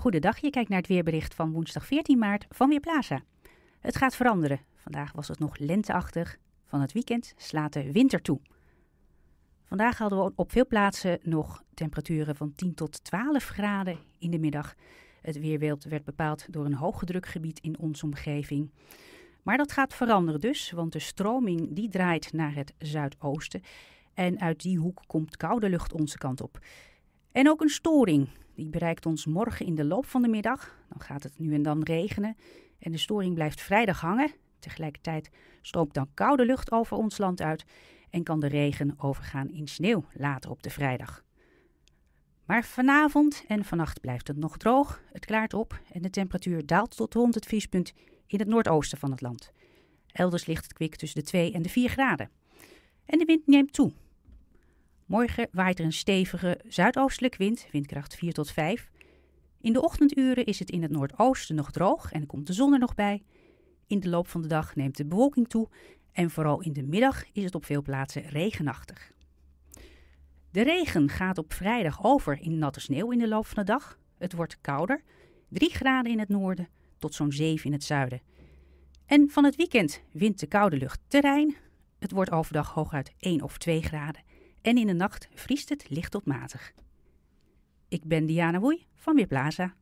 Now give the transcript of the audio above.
Goedendag, je kijkt naar het weerbericht van woensdag 14 maart van Weerplaza. Het gaat veranderen. Vandaag was het nog lenteachtig. Van het weekend slaat de winter toe. Vandaag hadden we op veel plaatsen nog temperaturen van 10 tot 12 graden in de middag. Het weerbeeld werd bepaald door een hooggedrukgebied in onze omgeving. Maar dat gaat veranderen dus, want de stroming die draait naar het zuidoosten. En uit die hoek komt koude lucht onze kant op. En ook een storing die bereikt ons morgen in de loop van de middag. Dan gaat het nu en dan regenen. En de storing blijft vrijdag hangen. Tegelijkertijd stroomt dan koude lucht over ons land uit en kan de regen overgaan in sneeuw later op de vrijdag. Maar vanavond en vannacht blijft het nog droog. Het klaart op en de temperatuur daalt tot rond het vriespunt in het noordoosten van het land. Elders ligt het kwik tussen de 2 en de 4 graden. En de wind neemt toe Morgen waait er een stevige zuidoostelijk wind, windkracht 4 tot 5. In de ochtenduren is het in het noordoosten nog droog en komt de zon er nog bij. In de loop van de dag neemt de bewolking toe en vooral in de middag is het op veel plaatsen regenachtig. De regen gaat op vrijdag over in natte sneeuw in de loop van de dag. Het wordt kouder, 3 graden in het noorden tot zo'n 7 in het zuiden. En van het weekend wint de koude lucht terrein. Het wordt overdag hooguit 1 of 2 graden en in de nacht vriest het licht tot matig. Ik ben Diana Woei van Weerplaza.